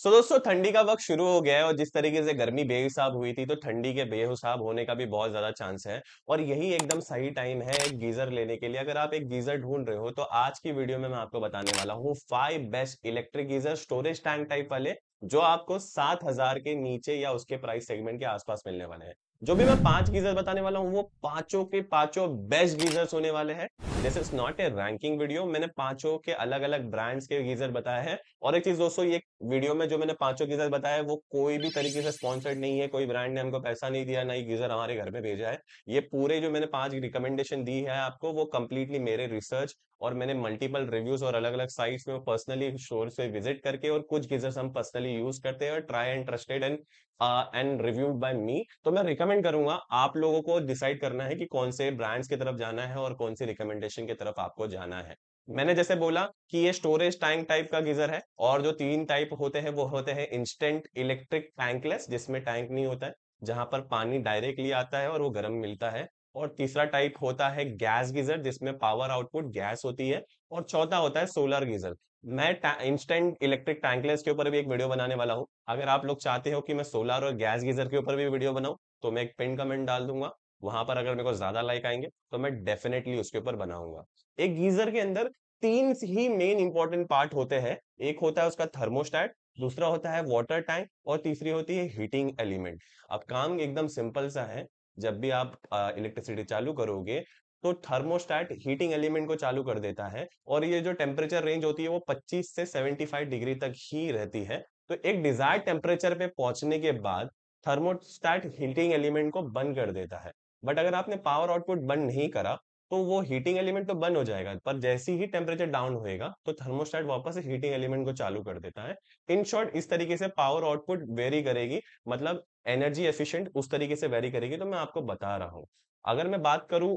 सो so, दोस्तों ठंडी का वक्त शुरू हो गया है और जिस तरीके से गर्मी बेहिसाब हुई थी तो ठंडी के बेहिसाब होने का भी बहुत ज्यादा चांस है और यही एकदम सही टाइम है एक गीजर लेने के लिए अगर आप एक गीजर ढूंढ रहे हो तो आज की वीडियो में मैं आपको बताने वाला हूँ five best electric geyser storage tank type वाले जो आपको सात हजार के नीचे या उसके प्राइस सेगमेंट के आसपास मिलने वाले हैं जो भी मैं पांच गीजर बताने वाला हूँ वो पांचों के पांचों बेस्ट गीजर्स होने वाले हैं this is not a ranking video मैंने पांचों के अलग अलग ब्रांड्स के गीजर बताए हैं और एक चीज दोस्तों ये वीडियो में जो मैंने पांचों गीजर बताया है वो कोई भी तरीके से स्पॉन्सर्ड नहीं है कोई ब्रांड ने हमको पैसा नहीं दिया ना ही गीजर हमारे घर पे भेजा है ये पूरे जो मैंने पांच रिकमेंडेशन दी है आपको वो कंप्लीटली मेरे रिसर्च और मैंने मल्टीपल रिव्यूज और अलग अलग साइट्स में पर्सनली स्टोर से विजिट करके और कुछ गीजर्स हम पर्सनली यूज करते हैं और try and trusted and and reviewed by me तो मैं रिकमेंड करूंगा आप लोगों को डिसाइड करना है कि कौन से ब्रांड्स की तरफ जाना है और कौन सी रिकमेंडेशन की तरफ आपको जाना है मैंने जैसे बोला कि ये स्टोरेज टैंक टाइप का गीजर है और जो तीन टाइप होते हैं वो होते हैं इंस्टेंट इलेक्ट्रिक टैंकलेस जिसमें टैंक नहीं होता है जहां पर पानी डायरेक्टली आता है और वो गर्म मिलता है और तीसरा टाइप होता है गैस गीजर जिसमें पावर आउटपुट गैस होती है और चौथा होता है सोलर गीजर मैं इंस्टेंट इलेक्ट्रिक टैंकलेस के ऊपर भी एक वीडियो बनाने वाला हूँ अगर आप लोग चाहते हो कि मैं सोलर और गैस गीजर के ऊपर भी वीडियो बनाऊँ तो मैं एक पिन कमेंट डाल दूंगा वहां पर अगर मेरे को ज्यादा लाइक आएंगे तो मैं डेफिनेटली उसके ऊपर बनाऊंगा एक गीजर के अंदर तीन ही मेन इंपॉर्टेंट पार्ट होते हैं एक होता है उसका थर्मोस्टैट दूसरा होता है वाटर टैंक और तीसरी होती है हीटिंग एलिमेंट अब काम एकदम सिंपल सा है जब भी आप इलेक्ट्रिसिटी चालू करोगे तो थर्मोस्टैट हीटिंग एलिमेंट को चालू कर देता है और ये जो टेम्परेचर रेंज होती है वो 25 से 75 डिग्री तक ही रहती है तो एक डिजायर टेम्परेचर पे पहुंचने के बाद थर्मोस्टैट हीटिंग एलिमेंट को बंद कर देता है बट अगर आपने पावर आउटपुट बंद नहीं करा तो वो हीटिंग एलिमेंट तो बंद हो जाएगा पर जैसी ही टेम्परेचर डाउन होएगा तो थर्मोस्टैट वापस हीटिंग एलिमेंट को चालू कर देता है इन शॉर्ट इस तरीके से पावर आउटपुट वेरी करेगी मतलब एनर्जी एफिशिएंट उस तरीके से वेरी करेगी तो मैं आपको बता रहा हूँ अगर मैं बात करूं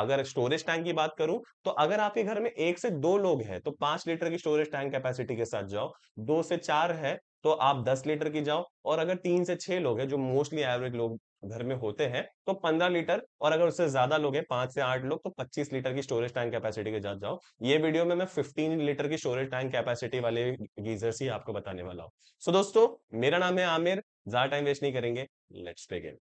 अगर स्टोरेज टैंक की बात करूं तो अगर आपके घर में एक से दो लोग हैं तो पांच लीटर की स्टोरेज टैंक कैपेसिटी के साथ जाओ दो से चार है तो आप 10 लीटर की जाओ और अगर तीन से छह लोग हैं जो मोस्टली एवरेज लोग घर में होते हैं तो 15 लीटर और अगर उससे ज्यादा लोग हैं पांच से आठ लोग तो 25 लीटर की स्टोरेज टैंक कैपेसिटी के साथ जाओ ये वीडियो में मैं 15 लीटर की स्टोरेज टैंक कैपेसिटी वाले गीजर्स ही आपको बताने वाला हूँ सो so, दोस्तों मेरा नाम है आमिर ज्यादा टाइम वेस्ट नहीं करेंगे लेट्स पे गेम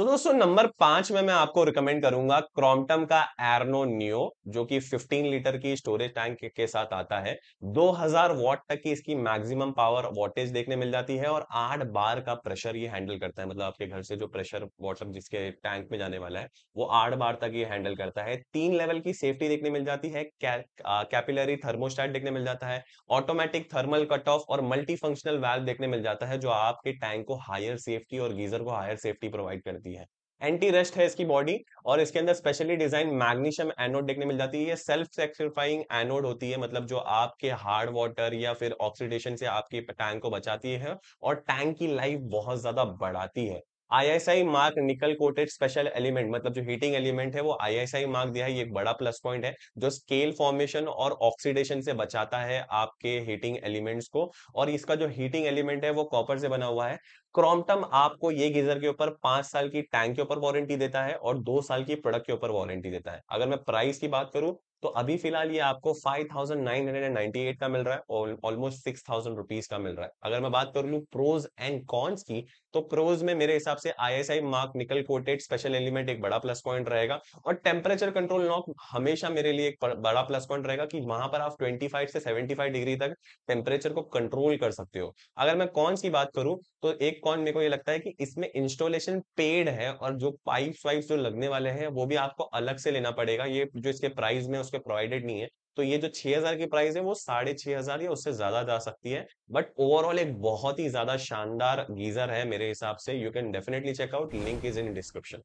सो दोस्तों नंबर पांच में मैं आपको रिकमेंड करूंगा क्रॉम्पटम का एरनो नियो जो कि 15 लीटर की स्टोरेज टैंक के साथ आता है 2000 वॉट तक की इसकी मैक्सिमम पावर वॉटेज देखने मिल जाती है और 8 बार का प्रेशर ये हैंडल करता है मतलब आपके घर से जो प्रेशर वाटर जिसके टैंक में जाने वाला है वो आठ बार तक ये हैंडल करता है तीन लेवल की सेफ्टी देखने मिल जाती है कैपिलरी थर्मोस्टैट देखने मिल जाता है ऑटोमेटिक थर्मल कट ऑफ और मल्टी फंक्शनल वैल्व देखने मिल जाता है जो आपके टैंक को हायर सेफ्टी और गीजर को हायर सेफ्टी प्रोवाइड करती है होती है एंटी रेस्ट है इसकी बॉडी और इसके अंदर स्पेशली डिजाइन मैग्नीशियम एनोड देखने मिल जाती है ये सेल्फ सेक्सीफाइंग एनोड होती है मतलब जो आपके हार्ड वाटर या फिर ऑक्सीडेशन से आपके टैंक को बचाती है और टैंक की लाइफ बहुत ज्यादा बढ़ाती है ISI mark nickel coated special element मतलब जो हीटिंग एलिमेंट है वो आईएसआई मार्क दिया है ये एक बड़ा प्लस पॉइंट है जो स्केल फॉर्मेशन और ऑक्सीडेशन से बचाता है आपके हीटिंग एलिमेंट्स को और इसका जो हीटिंग एलिमेंट है वो कॉपर से बना हुआ है क्रॉम्पटम आपको ये गीजर के ऊपर पांच साल की टैंक के ऊपर वारंटी देता है और दो साल की प्रोडक्ट के ऊपर वारंटी देता है अगर मैं प्राइस की बात करूं तो अभी फिलहाल ये आपको 5,998 का मिल रहा है ऑलमोस्ट 6,000 रुपीज का मिल रहा है अगर मैं बात कर लू प्रोज एंड कॉन्स की तो प्रोज में मेरे हिसाब से ISI mark nickel coated special element एक बड़ा प्लस पॉइंट रहेगा और टेम्परेचर कंट्रोल नॉक हमेशा मेरे लिए एक बड़ा प्लस पॉइंट रहेगा कि वहां पर आप फाइव से फाइव डिग्री तक टेम्परेचर को कंट्रोल कर सकते हो अगर मैं कॉन्स की बात करूं तो एक बिटकॉइन मेरे को ये लगता है कि इसमें इंस्टॉलेशन पेड है और जो पाइप वाइप जो लगने वाले हैं वो भी आपको अलग से लेना पड़ेगा ये जो इसके प्राइस में उसके प्रोवाइडेड नहीं है तो ये जो 6000 की प्राइस है वो साढ़े छह हजार या उससे ज्यादा जा सकती है बट ओवरऑल एक बहुत ही ज्यादा शानदार गीजर है मेरे हिसाब से you can definitely check out link is in description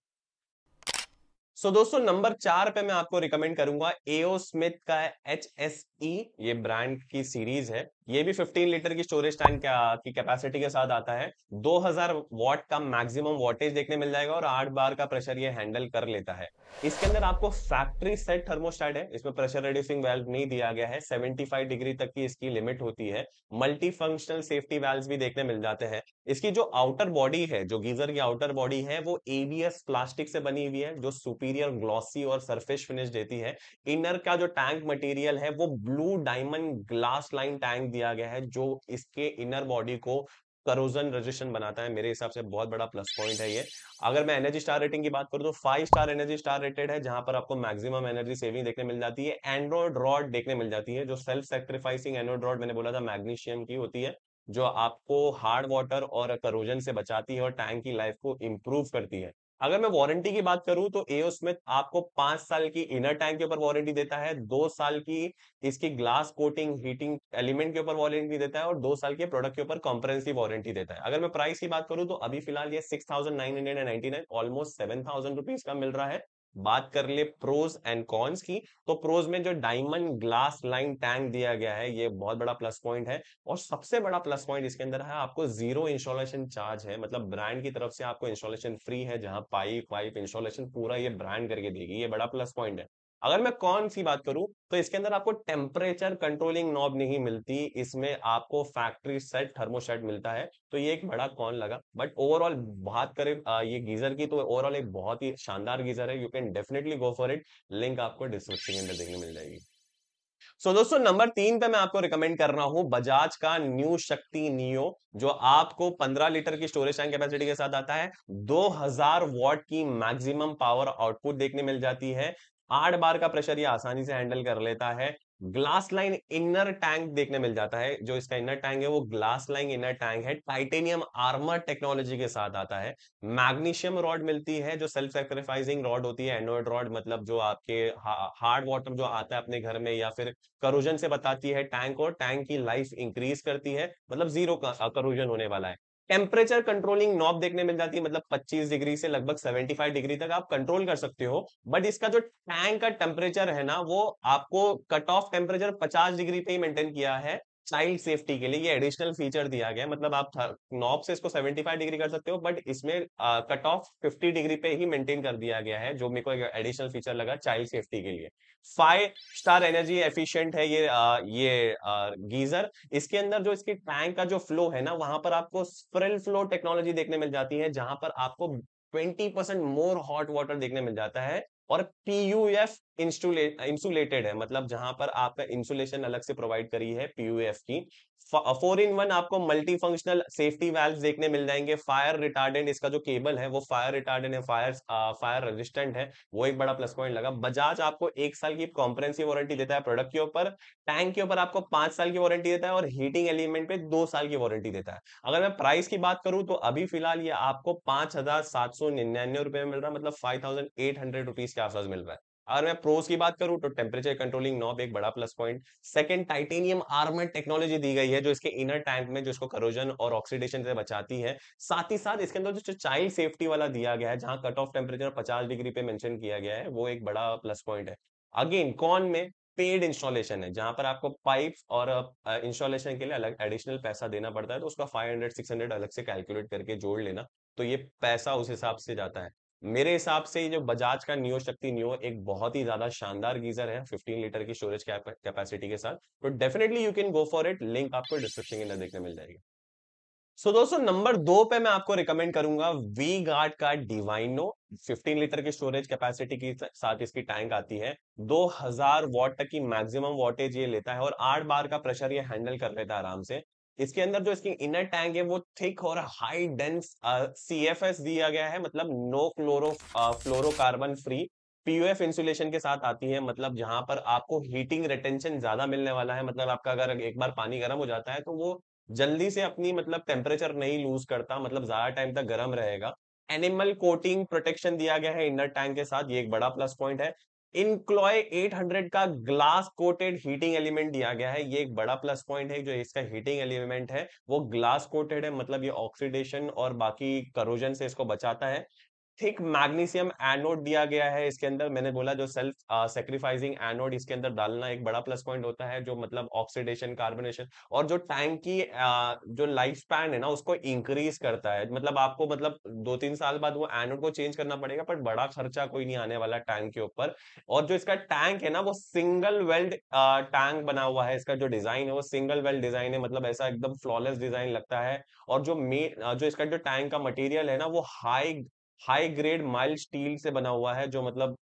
so दोस्तों नंबर चार पे मैं आपको रिकमेंड करूंगा एओ स्मिथ का एच एस ई ये ब्रांड की सीरीज है ये भी 15 लीटर की स्टोरेज टैंक की कैपेसिटी के साथ आता है 2000 वॉट का मैक्सिमम वोटेज देखने मिल जाएगा और 8 बार का प्रेशर ये हैंडल कर लेता है इसके अंदर आपको फैक्ट्री सेट थर्मोस्टैट है इसमें प्रेशर रिड्यूसिंग वेल्व नहीं दिया गया है 75 डिग्री तक की इसकी लिमिट होती है मल्टी फंक्शनल सेफ्टी वेल्व भी देखने मिल जाते हैं इसकी जो आउटर बॉडी है जो गीजर की आउटर बॉडी है वो एबीएस प्लास्टिक से बनी हुई है जो सुपीरियर ग्लॉसी और सरफेस फिनिश देती है इनर का जो टैंक मटीरियल है वो blue diamond glass line tank दिया गया है जो इसके इनर बॉडी को करोजन रजिस्टेंट बनाता है मेरे हिसाब से बहुत बड़ा प्लस पॉइंट है ये अगर मैं एनर्जी स्टार रेटिंग की बात करूं तो five star energy star rated है जहां पर आपको मैक्सिमम एनर्जी सेविंग देखने मिल जाती है एंड्रॉइड रॉड देखने मिल जाती है जो सेल्फ सेक्रीफाइसिंग एंड्रॉइड रॉड मैंने बोला था मैग्नीशियम की होती है जो आपको हार्ड वाटर और करोजन से बचाती है और टैंक की लाइफ को इंप्रूव करती है अगर मैं वारंटी की बात करूं तो एओ स्मिथ आपको पांच साल की इनर टैंक के ऊपर वारंटी देता है दो साल की इसकी ग्लास कोटिंग हीटिंग एलिमेंट के ऊपर वारंटी देता है और दो साल के प्रोडक्ट के ऊपर कॉम्प्रेंसिव वारंटी देता है अगर मैं प्राइस की बात करूं तो अभी फिलहाल ये six thousand nine hundred and ninety nine almost seven thousand rupees का मिल रहा है बात कर ले प्रोज एंड कॉन्स की तो प्रोज में जो डायमंड ग्लास लाइन टैंक दिया गया है ये बहुत बड़ा प्लस पॉइंट है और सबसे बड़ा प्लस पॉइंट इसके अंदर है आपको जीरो इंस्टॉलेशन चार्ज है मतलब ब्रांड की तरफ से आपको इंस्टॉलेशन फ्री है जहां पाइप वाइप इंस्टॉलेशन पूरा ये ब्रांड करके देगी ये बड़ा प्लस पॉइंट है अगर मैं कौन सी बात करूं तो इसके अंदर आपको टेम्परेचर कंट्रोलिंग नॉब नहीं मिलती इसमें आपको फैक्ट्री सेट थर्मोसेट मिलता है तो ये एक बड़ा कौन लगा बट ओवरऑल बात करें ये गीजर की तो ओवरऑल एक बहुत ही शानदार गीजर है you can definitely go for it link आपको डिस्क्रिप्शन के अंदर देखने मिल जाएगी सो so, दोस्तों नंबर तीन पे मैं आपको रिकमेंड कर रहा हूं बजाज का न्यू शक्ति नियो जो आपको 15 लीटर की स्टोरेज टैंक कैपेसिटी के साथ आता है 2000 वॉट की मैक्सिमम पावर आउटपुट देखने मिल जाती है आठ बार का प्रेशर ये आसानी से हैंडल कर लेता है ग्लास लाइन इनर टैंक देखने मिल जाता है जो इसका इनर टैंक है वो ग्लास लाइन इनर टैंक है टाइटेनियम आर्मर टेक्नोलॉजी के साथ आता है मैग्नीशियम रॉड मिलती है जो सेल्फ सेक्रीफाइसिंग रॉड होती है एंड्रॉइड रॉड मतलब जो आपके हार्ड वाटर जो आता है अपने घर में या फिर करोजन से बताती है टैंक और टैंक की लाइफ इंक्रीज करती है मतलब जीरो करोजन होने वाला है टेम्परेचर कंट्रोलिंग नॉब देखने मिल जाती है मतलब 25 डिग्री से लगभग 75 डिग्री तक आप कंट्रोल कर सकते हो बट इसका जो टैंक का टेम्परेचर है ना वो आपको कट ऑफ टेम्परेचर 50 डिग्री पे ही मेंटेन किया है चाइल्ड सेफ्टी के लिए ये एडिशनल फीचर दिया गया मतलब आप नॉब से इसको 75 डिग्री कर सकते हो बट इसमें कट ऑफ 50 डिग्री पे ही मेंटेन कर दिया गया है जो मेरे को एडिशनल फीचर लगा चाइल्ड सेफ्टी के लिए फाइव स्टार एनर्जी एफिशिएंट है ये आ, ये आ, गीजर इसके अंदर जो इसकी टैंक का जो फ्लो है ना वहां पर आपको स्प्रिल फ्लो टेक्नोलॉजी देखने मिल जाती है जहां पर आपको ट्वेंटी मोर हॉट वाटर देखने मिल जाता है और पीयूएफ इंसुलेटेड है मतलब जहां पर आपने इंसुलेशन अलग से प्रोवाइड करी है पीयूएफ की फोर इन वन आपको मल्टी फंक्शनल सेफ्टी वैल्व देखने मिल जाएंगे फायर रिटार्डेंट इसका जो केबल है वो फायर रिटार्डेंट है फायर फायर रेजिस्टेंट है वो एक बड़ा प्लस पॉइंट लगा बजाज आपको एक साल की कॉम्प्रेंसिव वारंटी देता है प्रोडक्ट के ऊपर टैंक के ऊपर आपको पांच साल की वारंटी देता है और हीटिंग एलिमेंट पे दो साल की वारंटी देता है अगर मैं प्राइस की बात करूं तो अभी फिलहाल ये आपको पांच हजार सात सौ निन्यानवे रुपए में मिल रहा है मतलब five thousand eight hundred rupees के आसपास मिल रहा है अगर मैं प्रोस की बात करूं तो टेम्परेचर कंट्रोलिंग नॉब एक बड़ा plus point second titanium armour technology दी गई है जो इसके इनर टैंक में जो इसको करोजन और ऑक्सीडेशन से बचाती है साथ ही साथ इसके अंदर जो चाइल्ड सेफ्टी वाला दिया गया है जहां कट ऑफ टेम्परेचर पचास डिग्री पे मेंशन किया गया है वो एक बड़ा प्लस पॉइंट है अगेन कॉन में पेड इंस्टॉलेशन है जहां पर आपको पाइप और इंस्टॉलेशन के लिए अलग एडिशनल पैसा देना पड़ता है तो उसका फाइव हंड्रेड अलग से कैलकुलेट करके जोड़ लेना तो ये पैसा उस हिसाब से जाता है मेरे हिसाब से ये जो बजाज का नियो शक्ति नियो एक बहुत ही ज्यादा शानदार गीजर है 15 लीटर की स्टोरेज कैपेसिटी के साथ तो definitely you can go for it link आपको डिस्क्रिप्शन के अंदर देखने मिल जाएगी सो so, दोस्तों नंबर दो पे मैं आपको रिकमेंड करूंगा वी गार्ड का डिवाइनो 15 लीटर की स्टोरेज कैपेसिटी के साथ इसकी टैंक आती है 2000 हजार वॉट तक की मैक्सिमम वॉटेज ये लेता है और आठ बार का प्रेशर ये हैंडल कर लेता है आराम से इसके अंदर जो इसकी इनर टैंक है वो थिक और high dense C F S दिया गया है मतलब no chlorofluorocarbon free PUF insulation के साथ आती है मतलब जहां पर आपको हीटिंग रिटेंशन ज्यादा मिलने वाला है मतलब आपका अगर एक बार पानी गर्म हो जाता है तो वो जल्दी से अपनी मतलब टेम्परेचर नहीं लूज करता मतलब ज्यादा टाइम तक गर्म रहेगा एनिमल कोटिंग प्रोटेक्शन दिया गया है इनर टैंक के साथ ये एक बड़ा प्लस पॉइंट है इनक्लॉय 800 का ग्लास कोटेड हीटिंग एलिमेंट दिया गया है ये एक बड़ा प्लस पॉइंट है जो इसका हीटिंग एलिमेंट है वो ग्लास कोटेड है मतलब ये ऑक्सीडेशन और बाकी करोजन से इसको बचाता है थिक मैग्नीशियम एनोड दिया गया है इसके अंदर मैंने बोला जो सेल्फ सेक्रीफाइसिंग एनोड इसके अंदर डालना एक बड़ा प्लस पॉइंट होता है जो मतलब ऑक्सीडेशन कार्बोनेशन और जो टैंक की uh, जो लाइफ स्पैन है ना उसको इंक्रीज करता है मतलब आपको मतलब दो तीन साल बाद वो एनोड को चेंज करना पड़ेगा बट बड़ा खर्चा कोई नहीं आने वाला टैंक के ऊपर और जो इसका टैंक है ना वो सिंगल वेल्ड टैंक बना हुआ है इसका जो डिजाइन है वो सिंगल वेल्ड डिजाइन है मतलब ऐसा एकदम फ्लॉलेस डिजाइन लगता है और जो मे जो इसका जो टैंक का मटेरियल है ना वो high high grade mild steel से बना हुआ है जो मतलब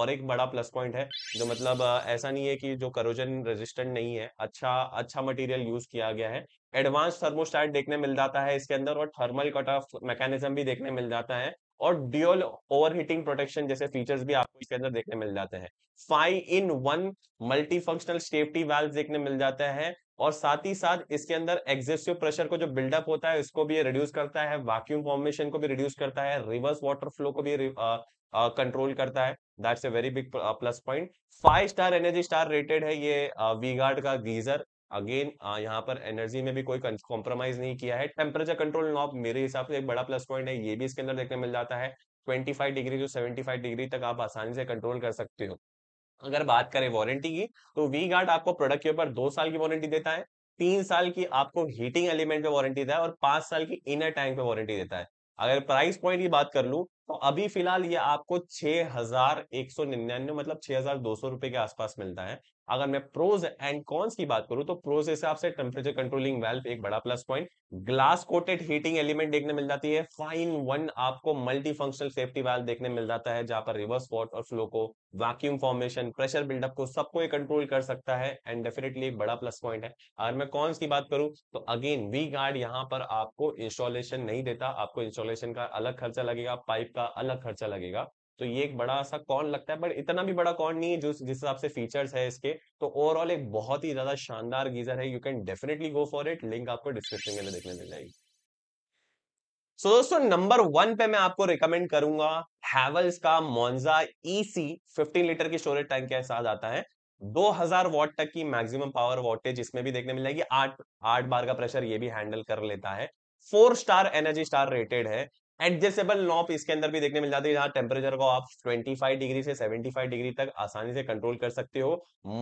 और एक बड़ा प्लस पॉइंट है जो मतलब ऐसा नहीं है कि जो करोजन रेजिस्टेंट नहीं है अच्छा अच्छा मटेरियल यूज किया गया है एडवांस थर्मोस्टाइट देखने मिल जाता है इसके अंदर और थर्मल कट ऑफ मैकेनिज्म भी देखने मिल जाता है और ड्यूअल ओवरहीटिंग प्रोटेक्शन जैसे फीचर्स भी आपको इसके अंदर देखने मिल जाते हैं five in one multifunctional safety valve देखने मिल जाता है और साथ ही साथ इसके अंदर एक्सेसिव प्रेशर को जो बिल्डअप होता है इसको भी ये रिड्यूस करता है वैक्यूम फॉर्मेशन को भी रिड्यूस करता है रिवर्स वाटर फ्लो को भी कंट्रोल करता है that's a very big plus point five star energy star rated है ये वी गार्ड का गीजर अगेन यहाँ पर एनर्जी में भी कोई कॉम्प्रोमाइज नहीं किया है टेम्परेचर कंट्रोल नॉब मेरे हिसाब से एक बड़ा प्लस पॉइंट है ये भी इसके अंदर देखने मिल जाता है 25 डिग्री टू 75 डिग्री तक आप आसानी से कंट्रोल कर सकते हो अगर बात करें वारंटी की तो वी गार्ड आपको प्रोडक्ट के ऊपर दो साल की वारंटी देता है तीन साल की आपको हीटिंग एलिमेंट पे वारंटी देता है और पांच साल की इनर टैंक पे वारंटी देता है अगर प्राइस पॉइंट की बात कर लू तो अभी फिलहाल ये आपको छह हजार एक सौ निन्यानवे मतलब छह हजार दो सौ रुपए के आसपास मिलता है अगर मैं प्रोज एंड कॉन्स की बात करूं तो प्रोज हिसाब से टेम्परेचर कंट्रोलिंग वेल्व एक बड़ा plus point glass coated heating element देखने मिल जाती है फाइन वन आपको मल्टी फंक्शनल सेफ्टी वेल्व देखने मिल जाता है जहां पर रिवर्स वॉट और फ्लो को वैक्यूम फॉर्मेशन प्रेशर बिल्डअप को सबको कंट्रोल कर सकता है एंड डेफिनेटली बड़ा प्लस पॉइंट है अगर मैं कॉन्स की बात करूं तो अगेन वी गार्ड यहाँ पर आपको इंस्टॉलेशन नहीं देता आपको इंस्टॉलेशन का अलग खर्चा लगेगा पाइप का अलग खर्चा लगेगा तो ये एक बड़ा सा कॉन लगता है बट इतना भी बड़ा कॉन नहीं है जो जिस हिसाब से फीचर्स है इसके तो ओवरऑल एक बहुत ही ज्यादा शानदार गीजर है you can definitely go for it link आपको डिस्क्रिप्शन के अंदर देखने मिल जाएगी सो दोस्तों नंबर वन पे मैं आपको रिकमेंड करूंगा हैवल्स का मोन्जा ईसी 15 लीटर की स्टोरेज टैंक के साथ आता है 2000 हजार वॉट तक की मैक्सिमम पावर वोल्टेज इसमें भी देखने मिल जाएगी आठ आठ बार का प्रेशर ये भी हैंडल कर लेता है four star energy star rated है एडजस्टेबल नॉप इसके अंदर भी देखने मिल जाती है जहां टेम्परेचर को आप 25 डिग्री से 75 डिग्री तक आसानी से कंट्रोल कर सकते हो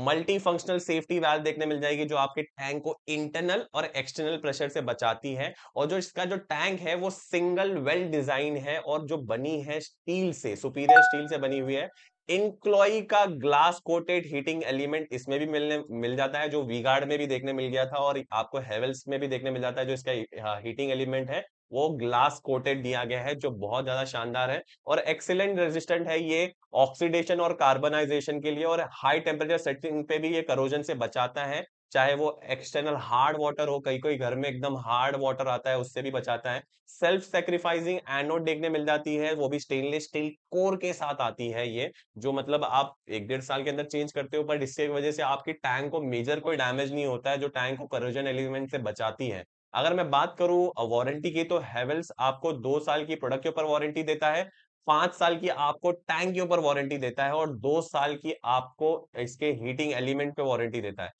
मल्टी फंक्शनल सेफ्टी वैल्व देखने मिल जाएगी जो आपके टैंक को इंटरनल और एक्सटर्नल प्रेशर से बचाती है और जो इसका जो टैंक है वो सिंगल वेल डिजाइन है और जो बनी है स्टील से सुपीरियर स्टील से बनी हुई है इनक्लॉई का ग्लास कोटेड हीटिंग एलिमेंट इसमें भी मिलने मिल जाता है जो वीगार्ड में भी देखने मिल गया था और आपको हेवल्स में भी देखने मिल जाता है जो इसका हीटिंग हाँ, एलिमेंट है वो ग्लास कोटेड दिया गया है जो बहुत ज्यादा शानदार है और एक्सीलेंट रेजिस्टेंट है ये ऑक्सीडेशन और कार्बनाइजेशन के लिए और हाई टेम्परेचर सेटिंग पे भी ये करोजन से बचाता है चाहे वो एक्सटर्नल हार्ड वाटर हो कई कोई घर में एकदम हार्ड वाटर आता है उससे भी बचाता है सेल्फ सेक्रीफाइसिंग एनोड देखने मिल जाती है वो भी स्टेनलेस स्टील कोर के साथ आती है ये जो मतलब आप एक डेढ़ साल के अंदर चेंज करते हो पर इसके वजह से आपकी टैंक को मेजर कोई डैमेज नहीं होता है जो टैंक को करोजन एलिमेंट से बचाती है अगर मैं बात करूं वारंटी की तो हेवल्स आपको दो साल की प्रोडक्ट के ऊपर वारंटी देता है पांच साल की आपको टैंक के ऊपर वारंटी देता है और दो साल की आपको इसके हीटिंग एलिमेंट पे वारंटी देता है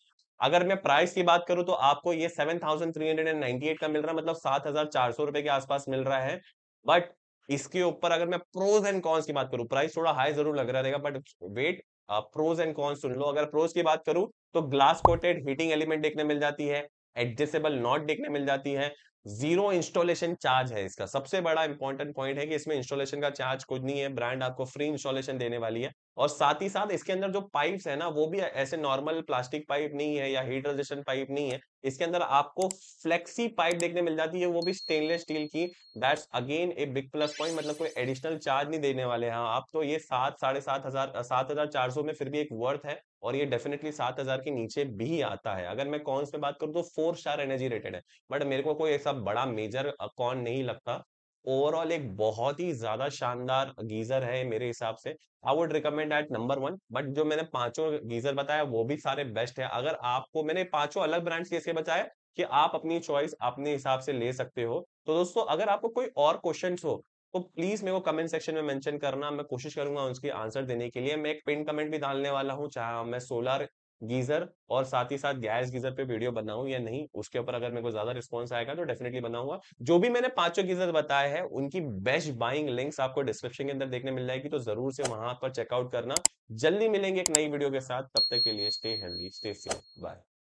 अगर मैं प्राइस की बात करूं तो आपको ये seven thousand three hundred and ninety eight का मिल रहा है मतलब सात हजार चार सौ रुपए के आसपास मिल रहा है बट इसके ऊपर अगर मैं प्रोज एंड कॉन्स की बात करूं प्राइस थोड़ा हाई जरूर लग रहा रहेगा but wait pros and cons सुन लो अगर प्रोज की बात करूं तो ग्लास कोटेड हीटिंग एलिमेंट देखने मिल जाती है एडजस्टेबल नॉट देखने मिल जाती है जीरो इंस्टॉलेशन चार्ज है इसका सबसे बड़ा इंपॉर्टेंट पॉइंट है कि इसमें इंस्टॉलेशन का चार्ज कुछ नहीं है ब्रांड आपको फ्री इंस्टॉलेशन देने वाली है और साथ ही साथ इसके अंदर जो पाइप्स है ना वो भी ऐसे नॉर्मल प्लास्टिक पाइप नहीं है या हीट रेजिस्टेंट पाइप नहीं है इसके अंदर आपको फ्लेक्सी पाइप देखने मिल जाती है वो भी स्टेनलेस स्टील की that's again a big plus point मतलब कोई एडिशनल चार्ज नहीं देने वाले हैं हाँ, आप तो ये सात साढ़े सात हजार सात हजार चार सौ में फिर भी एक वर्थ है और ये डेफिनेटली सात हजार के नीचे भी आता है अगर मैं कॉन्स में बात करूँ तो फोर स्टार एनर्जी रेटेड है बट मेरे को कोई ऐसा बड़ा मेजर कॉन नहीं लगता ओवरऑल एक बहुत ही ज्यादा शानदार गीजर है मेरे हिसाब से I would recommend at number one but जो मैंने पांचों गीजर बताया वो भी सारे बेस्ट है अगर आपको मैंने पांचों अलग ब्रांड्स के इसके बताए कि आप अपनी चॉइस अपने हिसाब से ले सकते हो तो दोस्तों अगर आपको कोई और क्वेश्चन हो तो प्लीज मेरे को कमेंट सेक्शन में मेंशन करना मैं कोशिश करूंगा उसकी आंसर देने के लिए मैं एक पिन कमेंट भी डालने वाला हूं चाहे मैं सोलर गीजर और साथ ही साथ गैस गीजर पे वीडियो बनाऊं या नहीं उसके ऊपर अगर मेरे को ज्यादा रिस्पॉन्स आएगा तो डेफिनेटली बनाऊंगा जो भी मैंने पांचों गीजर बताया है उनकी बेस्ट बाइंग लिंक्स आपको डिस्क्रिप्शन के अंदर देखने मिल जाएगी तो जरूर से वहां पर चेकआउट करना जल्दी मिलेंगे एक नई वीडियो के साथ तब तक के लिए stay healthy stay safe bye